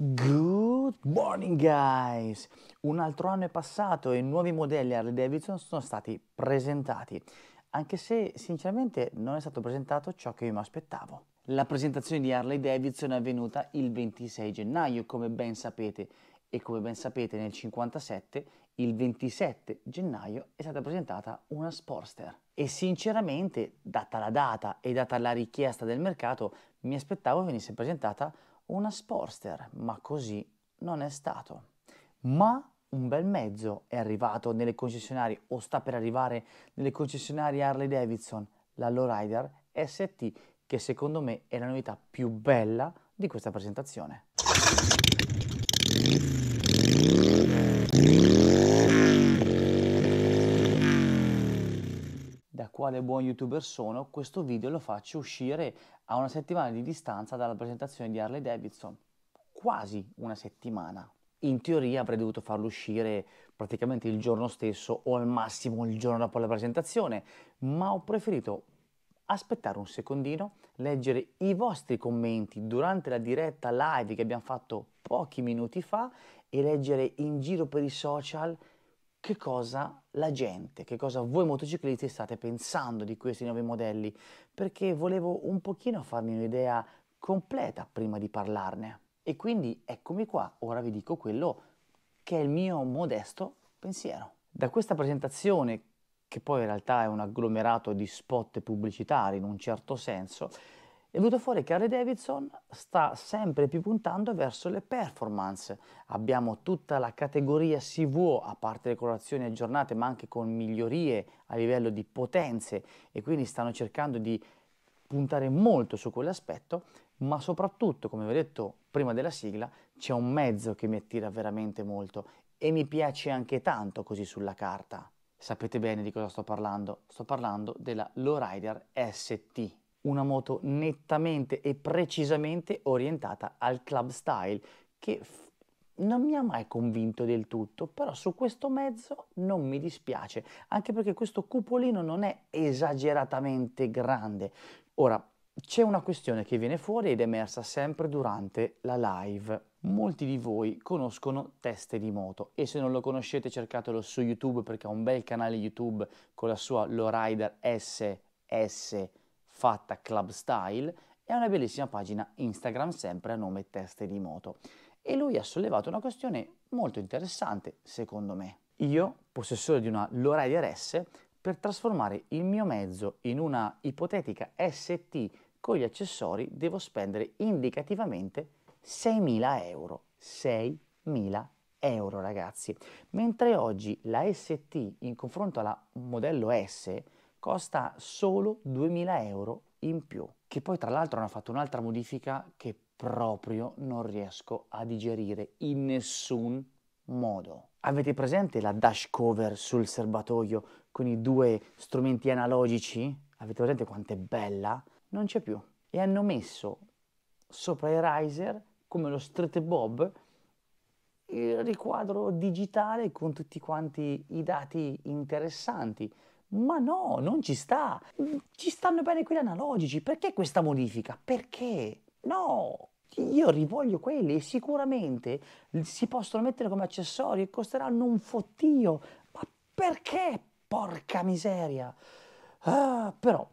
Good morning guys! Un altro anno è passato e nuovi modelli Harley Davidson sono stati presentati, anche se sinceramente non è stato presentato ciò che io mi aspettavo. La presentazione di Harley Davidson è avvenuta il 26 gennaio, come ben sapete, e come ben sapete nel 57, il 27 gennaio è stata presentata una Sportster. E sinceramente, data la data e data la richiesta del mercato, mi aspettavo venisse presentata una Sportster, ma così non è stato. Ma un bel mezzo è arrivato nelle concessionarie o sta per arrivare nelle concessionarie Harley Davidson, la Lowrider ST, che secondo me è la novità più bella di questa presentazione. quale buon youtuber sono, questo video lo faccio uscire a una settimana di distanza dalla presentazione di Harley Davidson. Quasi una settimana. In teoria avrei dovuto farlo uscire praticamente il giorno stesso o al massimo il giorno dopo la presentazione, ma ho preferito aspettare un secondino, leggere i vostri commenti durante la diretta live che abbiamo fatto pochi minuti fa e leggere in giro per i social che cosa la gente, che cosa voi motociclisti state pensando di questi nuovi modelli, perché volevo un pochino farmi un'idea completa prima di parlarne. E quindi eccomi qua, ora vi dico quello che è il mio modesto pensiero. Da questa presentazione, che poi in realtà è un agglomerato di spot pubblicitari in un certo senso, è venuto fuori che Harley Davidson sta sempre più puntando verso le performance. Abbiamo tutta la categoria CVO, a parte le colorazioni aggiornate, ma anche con migliorie a livello di potenze e quindi stanno cercando di puntare molto su quell'aspetto, ma soprattutto, come vi ho detto prima della sigla, c'è un mezzo che mi attira veramente molto e mi piace anche tanto così sulla carta. Sapete bene di cosa sto parlando? Sto parlando della Lowrider ST una moto nettamente e precisamente orientata al club style che f- non mi ha mai convinto del tutto, però su questo mezzo non mi dispiace, anche perché questo cupolino non è esageratamente grande. Ora, c'è una questione che viene fuori ed è emersa sempre durante la live. Molti di voi conoscono Teste di Moto e se non lo conoscete cercatelo su YouTube perché ha un bel canale YouTube con la sua Lowrider SS fatta club style e una bellissima pagina Instagram sempre a nome Teste di Moto. E lui ha sollevato una questione molto interessante, secondo me. Io, possessore di una Lorai RS, per trasformare il mio mezzo in una ipotetica ST con gli accessori devo spendere indicativamente 6.000 euro. 6.000 euro ragazzi. Mentre oggi la ST in confronto alla modello S costa solo 2000 euro in più, che poi tra l'altro hanno fatto un'altra modifica che proprio non riesco a digerire in nessun modo. Avete presente la dash cover sul serbatoio con i due strumenti analogici? Avete presente quanto è bella? Non c'è più. E hanno messo sopra i riser, come lo Street Bob, il riquadro digitale con tutti quanti i dati interessanti ma no, non ci sta. Ci stanno bene quelli analogici. Perché questa modifica? Perché? No, io rivoglio quelli e sicuramente si possono mettere come accessori e costeranno un fottio. Ma perché? Porca miseria. Ah, però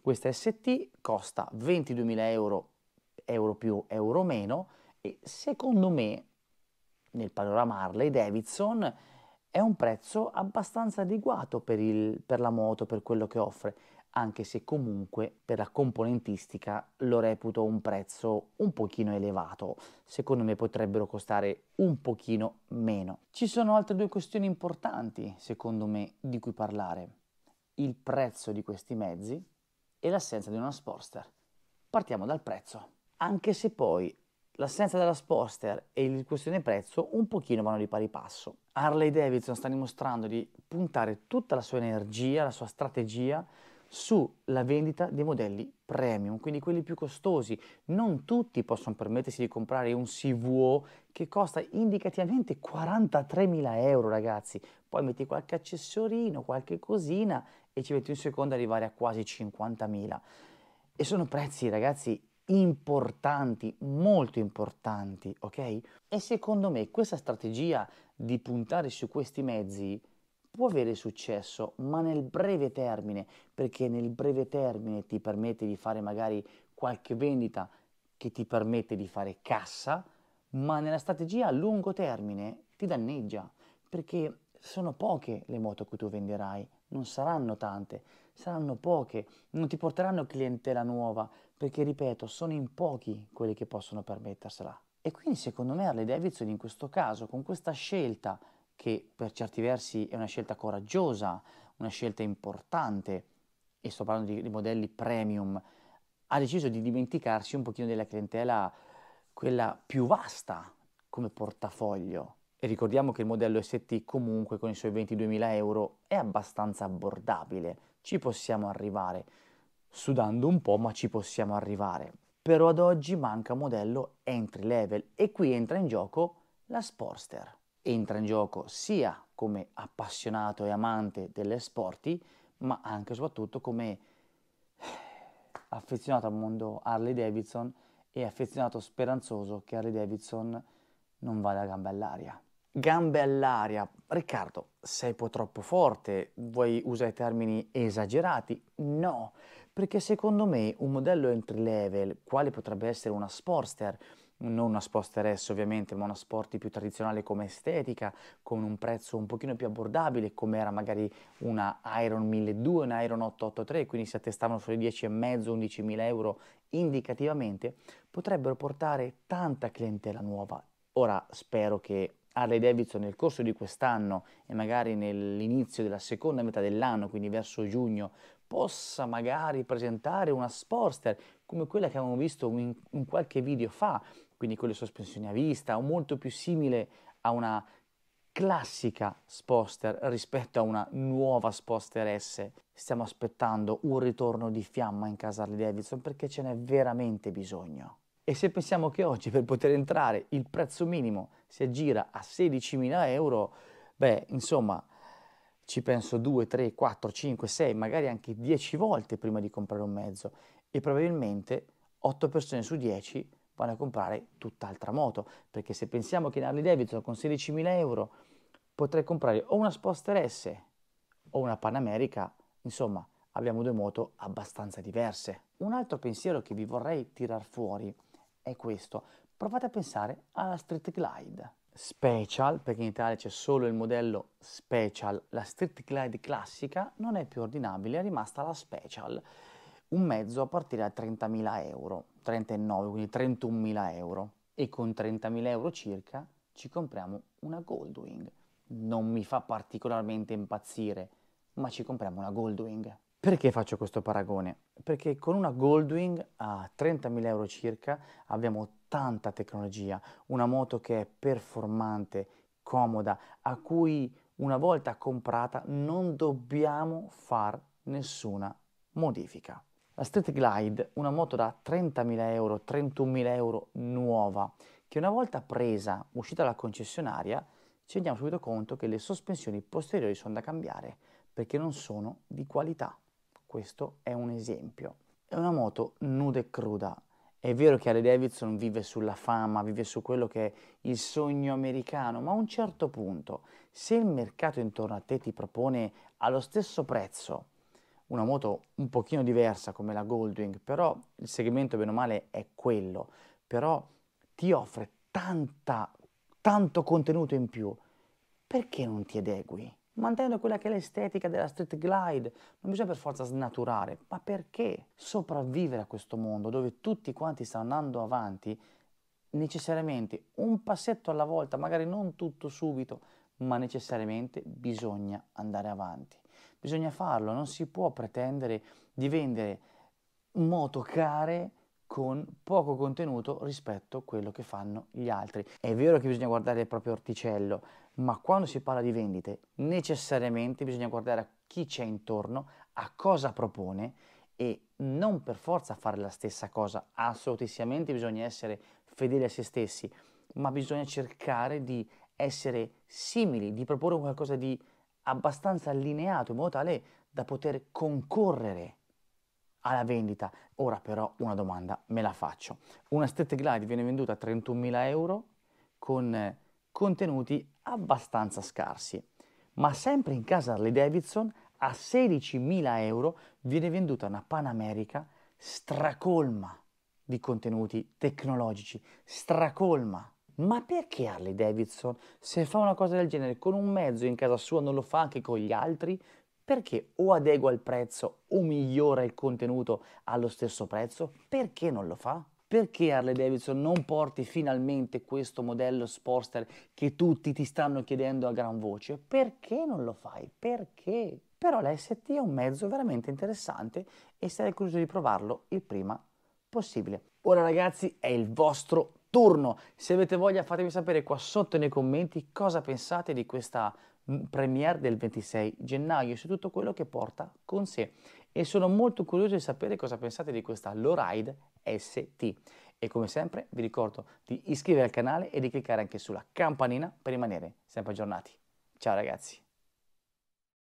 questa ST costa 22.000 euro, euro più, euro meno e secondo me nel panorama Harley Davidson è un prezzo abbastanza adeguato per, il, per la moto, per quello che offre, anche se comunque per la componentistica lo reputo un prezzo un pochino elevato, secondo me potrebbero costare un pochino meno. Ci sono altre due questioni importanti, secondo me, di cui parlare. Il prezzo di questi mezzi e l'assenza di una Sportster. Partiamo dal prezzo. Anche se poi L'assenza della Sposter e il questione prezzo un pochino vanno di pari passo. Harley Davidson sta dimostrando di puntare tutta la sua energia, la sua strategia sulla vendita dei modelli premium, quindi quelli più costosi. Non tutti possono permettersi di comprare un CVO che costa indicativamente 43.000 euro, ragazzi. Poi metti qualche accessorino, qualche cosina e ci metti un secondo ad arrivare a quasi 50.000. E sono prezzi, ragazzi, importanti, molto importanti, ok? E secondo me questa strategia di puntare su questi mezzi può avere successo, ma nel breve termine, perché nel breve termine ti permette di fare magari qualche vendita che ti permette di fare cassa, ma nella strategia a lungo termine ti danneggia, perché sono poche le moto che tu venderai, non saranno tante, saranno poche, non ti porteranno clientela nuova, perché ripeto, sono in pochi quelli che possono permettersela. E quindi secondo me Harley Davidson in questo caso, con questa scelta, che per certi versi è una scelta coraggiosa, una scelta importante, e sto parlando di, di modelli premium, ha deciso di dimenticarsi un pochino della clientela, quella più vasta come portafoglio. E ricordiamo che il modello ST comunque con i suoi 22.000 euro è abbastanza abbordabile, ci possiamo arrivare sudando un po', ma ci possiamo arrivare. Però ad oggi manca un modello entry level e qui entra in gioco la Sportster. Entra in gioco sia come appassionato e amante delle sporti, ma anche e soprattutto come affezionato al mondo Harley Davidson e affezionato speranzoso che Harley Davidson non vada a gambe all'aria. Gambe all'aria, Riccardo, sei un po' troppo forte, vuoi usare termini esagerati? No, perché secondo me un modello entry level, quale potrebbe essere una Sportster, non una Sportster S ovviamente, ma una Sporty più tradizionale come estetica, con un prezzo un pochino più abbordabile, come era magari una Iron 1200, una Iron 883, quindi si attestavano sulle 10.500-11.000 euro indicativamente, potrebbero portare tanta clientela nuova. Ora spero che Harley Davidson nel corso di quest'anno e magari nell'inizio della seconda metà dell'anno, quindi verso giugno, possa magari presentare una sportster come quella che avevamo visto in, in qualche video fa, quindi con le sospensioni a vista o molto più simile a una classica sposter rispetto a una nuova sposter S. Stiamo aspettando un ritorno di fiamma in casa Harley Davidson perché ce n'è veramente bisogno. E se pensiamo che oggi per poter entrare il prezzo minimo si aggira a 16.000 euro, beh, insomma, ci penso 2, 3, 4, 5, 6, magari anche 10 volte prima di comprare un mezzo e probabilmente 8 persone su 10 vanno a comprare tutt'altra moto, perché se pensiamo che in Harley Davidson con 16.000 euro potrei comprare o una Sposter S o una Panamerica, insomma abbiamo due moto abbastanza diverse. Un altro pensiero che vi vorrei tirar fuori è questo, provate a pensare alla Street Glide special, perché in Italia c'è solo il modello special, la street glide classica non è più ordinabile, è rimasta la special, un mezzo a partire da 30.000 euro, 39, quindi 31.000 euro, e con 30.000 euro circa ci compriamo una Goldwing. Non mi fa particolarmente impazzire, ma ci compriamo una Goldwing. Perché faccio questo paragone? Perché con una Goldwing a 30.000 euro circa abbiamo tanta tecnologia, una moto che è performante, comoda, a cui una volta comprata non dobbiamo far nessuna modifica. La Street Glide, una moto da 30.000 euro, 31.000 euro nuova, che una volta presa, uscita dalla concessionaria, ci rendiamo subito conto che le sospensioni posteriori sono da cambiare perché non sono di qualità. Questo è un esempio. È una moto nuda e cruda, è vero che Harley Davidson vive sulla fama, vive su quello che è il sogno americano, ma a un certo punto, se il mercato intorno a te ti propone allo stesso prezzo una moto un pochino diversa come la Goldwing, però il segmento bene o male è quello, però ti offre tanta, tanto contenuto in più, perché non ti adegui? mantenendo quella che è l'estetica della street glide. Non bisogna per forza snaturare, ma perché sopravvivere a questo mondo dove tutti quanti stanno andando avanti necessariamente un passetto alla volta, magari non tutto subito, ma necessariamente bisogna andare avanti. Bisogna farlo, non si può pretendere di vendere moto care con poco contenuto rispetto a quello che fanno gli altri. È vero che bisogna guardare il proprio orticello, ma quando si parla di vendite necessariamente bisogna guardare a chi c'è intorno, a cosa propone e non per forza fare la stessa cosa, assolutamente bisogna essere fedeli a se stessi, ma bisogna cercare di essere simili, di proporre qualcosa di abbastanza allineato in modo tale da poter concorrere alla vendita. Ora però una domanda me la faccio. Una street glide viene venduta a 31.000 euro con contenuti abbastanza scarsi. Ma sempre in casa Harley Davidson a 16.000 euro viene venduta una Panamerica stracolma di contenuti tecnologici, stracolma. Ma perché Harley Davidson, se fa una cosa del genere con un mezzo in casa sua, non lo fa anche con gli altri? Perché o adegua il prezzo o migliora il contenuto allo stesso prezzo? Perché non lo fa? perché Harley Davidson non porti finalmente questo modello Sportster che tutti ti stanno chiedendo a gran voce? Perché non lo fai? Perché? Però la è un mezzo veramente interessante e sarei curioso di provarlo il prima possibile. Ora ragazzi è il vostro turno. Se avete voglia fatemi sapere qua sotto nei commenti cosa pensate di questa mm, premiere del 26 gennaio e su tutto quello che porta con sé e sono molto curioso di sapere cosa pensate di questa Loride ST. E come sempre vi ricordo di iscrivervi al canale e di cliccare anche sulla campanina per rimanere sempre aggiornati. Ciao ragazzi!